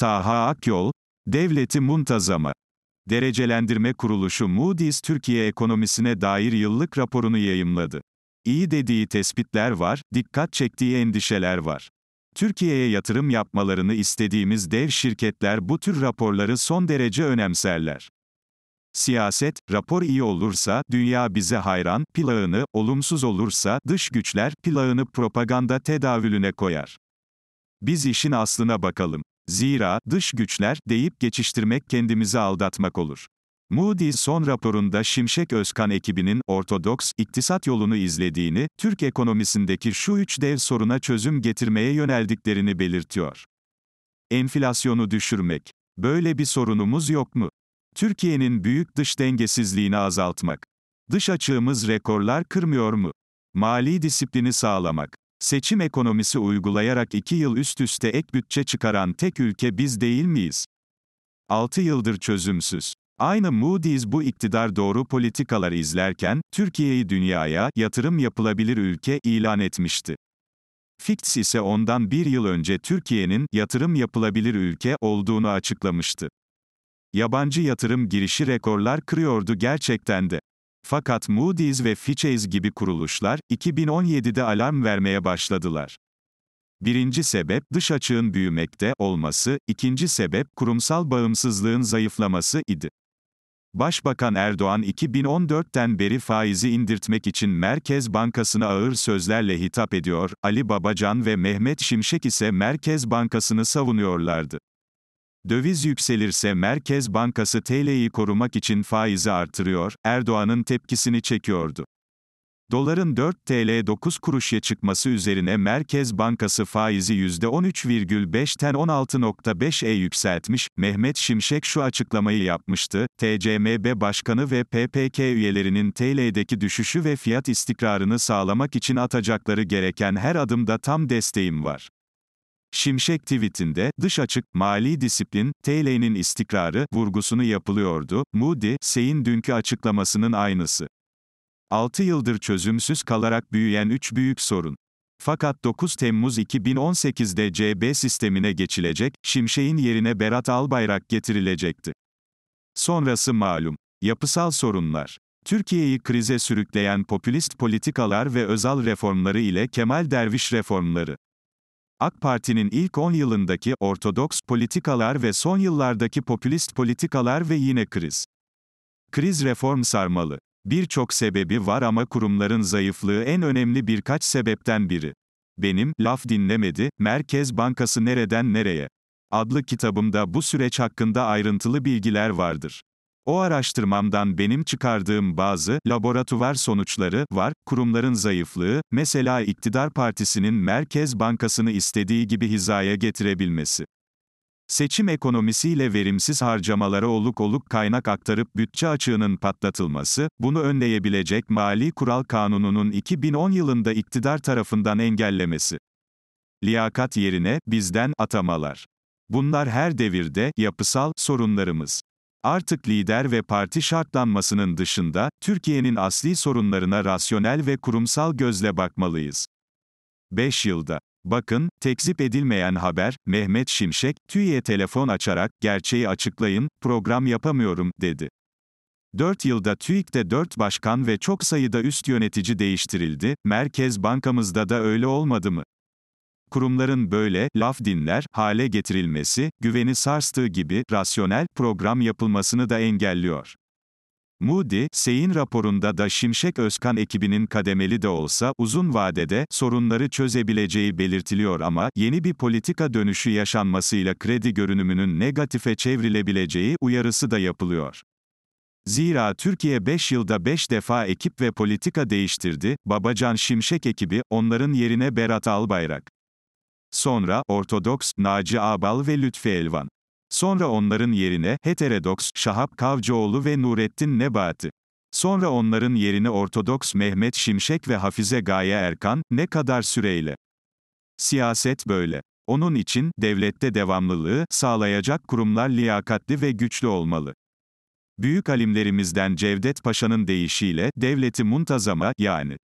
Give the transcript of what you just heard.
Taha Akyol, Devleti Muntazama Derecelendirme Kuruluşu Moody's Türkiye ekonomisine dair yıllık raporunu yayımladı. İyi dediği tespitler var, dikkat çektiği endişeler var. Türkiye'ye yatırım yapmalarını istediğimiz dev şirketler bu tür raporları son derece önemserler. Siyaset, rapor iyi olursa dünya bize hayran, pilağını olumsuz olursa dış güçler pilağını propaganda tedavülüne koyar. Biz işin aslına bakalım. Zira, dış güçler, deyip geçiştirmek kendimizi aldatmak olur. Moody son raporunda Şimşek Özkan ekibinin ortodoks iktisat yolunu izlediğini, Türk ekonomisindeki şu üç dev soruna çözüm getirmeye yöneldiklerini belirtiyor. Enflasyonu düşürmek. Böyle bir sorunumuz yok mu? Türkiye'nin büyük dış dengesizliğini azaltmak. Dış açığımız rekorlar kırmıyor mu? Mali disiplini sağlamak. Seçim ekonomisi uygulayarak 2 yıl üst üste ek bütçe çıkaran tek ülke biz değil miyiz? 6 yıldır çözümsüz. Aynı Moody's bu iktidar doğru politikalar izlerken, Türkiye'yi dünyaya, yatırım yapılabilir ülke, ilan etmişti. Fitz ise ondan bir yıl önce Türkiye'nin, yatırım yapılabilir ülke, olduğunu açıklamıştı. Yabancı yatırım girişi rekorlar kırıyordu gerçekten de. Fakat Moody's ve Fitch's gibi kuruluşlar, 2017'de alarm vermeye başladılar. Birinci sebep, dış açığın büyümekte olması, ikinci sebep, kurumsal bağımsızlığın zayıflaması idi. Başbakan Erdoğan 2014'ten beri faizi indirtmek için Merkez Bankası'na ağır sözlerle hitap ediyor, Ali Babacan ve Mehmet Şimşek ise Merkez Bankası'nı savunuyorlardı. Döviz yükselirse Merkez Bankası TL'yi korumak için faizi artırıyor, Erdoğan'ın tepkisini çekiyordu. Doların 4 TL 9 kuruşya çıkması üzerine Merkez Bankası faizi %13,5'ten 16.5'e yükseltmiş, Mehmet Şimşek şu açıklamayı yapmıştı, TCMB Başkanı ve PPK üyelerinin TL'deki düşüşü ve fiyat istikrarını sağlamak için atacakları gereken her adımda tam desteğim var. Şimşek tweetinde, dış açık, mali disiplin, TL'nin istikrarı, vurgusunu yapılıyordu, Moody, Sey'in dünkü açıklamasının aynısı. 6 yıldır çözümsüz kalarak büyüyen 3 büyük sorun. Fakat 9 Temmuz 2018'de CB sistemine geçilecek, Şimşek'in yerine Berat Albayrak getirilecekti. Sonrası malum. Yapısal sorunlar. Türkiye'yi krize sürükleyen popülist politikalar ve özel reformları ile Kemal Derviş reformları. AK Parti'nin ilk 10 yılındaki ortodoks politikalar ve son yıllardaki popülist politikalar ve yine kriz. Kriz reform sarmalı. Birçok sebebi var ama kurumların zayıflığı en önemli birkaç sebepten biri. Benim, laf dinlemedi, Merkez Bankası nereden nereye? adlı kitabımda bu süreç hakkında ayrıntılı bilgiler vardır. O araştırmamdan benim çıkardığım bazı laboratuvar sonuçları var. Kurumların zayıflığı, mesela iktidar partisinin Merkez Bankası'nı istediği gibi hizaya getirebilmesi. Seçim ekonomisiyle verimsiz harcamalara oluk oluk kaynak aktarıp bütçe açığının patlatılması, bunu önleyebilecek Mali Kural Kanunu'nun 2010 yılında iktidar tarafından engellemesi. Liyakat yerine bizden atamalar. Bunlar her devirde yapısal sorunlarımız. Artık lider ve parti şartlanmasının dışında, Türkiye'nin asli sorunlarına rasyonel ve kurumsal gözle bakmalıyız. 5 yılda. Bakın, tekzip edilmeyen haber, Mehmet Şimşek, TÜİ'ye telefon açarak, gerçeği açıklayın, program yapamıyorum, dedi. 4 yılda TÜİK'te 4 başkan ve çok sayıda üst yönetici değiştirildi, Merkez Bankamızda da öyle olmadı mı? kurumların böyle, laf dinler, hale getirilmesi, güveni sarstığı gibi, rasyonel, program yapılmasını da engelliyor. Moody, Sey'in raporunda da Şimşek Özkan ekibinin kademeli de olsa uzun vadede sorunları çözebileceği belirtiliyor ama yeni bir politika dönüşü yaşanmasıyla kredi görünümünün negatife çevrilebileceği uyarısı da yapılıyor. Zira Türkiye 5 yılda 5 defa ekip ve politika değiştirdi, Babacan Şimşek ekibi, onların yerine Berat Albayrak. Sonra, Ortodoks, Naci Abal ve Lütfi Elvan. Sonra onların yerine, heterodoks, Şahap Kavcıoğlu ve Nurettin Nebati. Sonra onların yerine Ortodoks Mehmet Şimşek ve Hafize Gaye Erkan, ne kadar süreyle. Siyaset böyle. Onun için, devlette devamlılığı, sağlayacak kurumlar liyakatli ve güçlü olmalı. Büyük alimlerimizden Cevdet Paşa'nın deyişiyle, devleti muntazama, yani,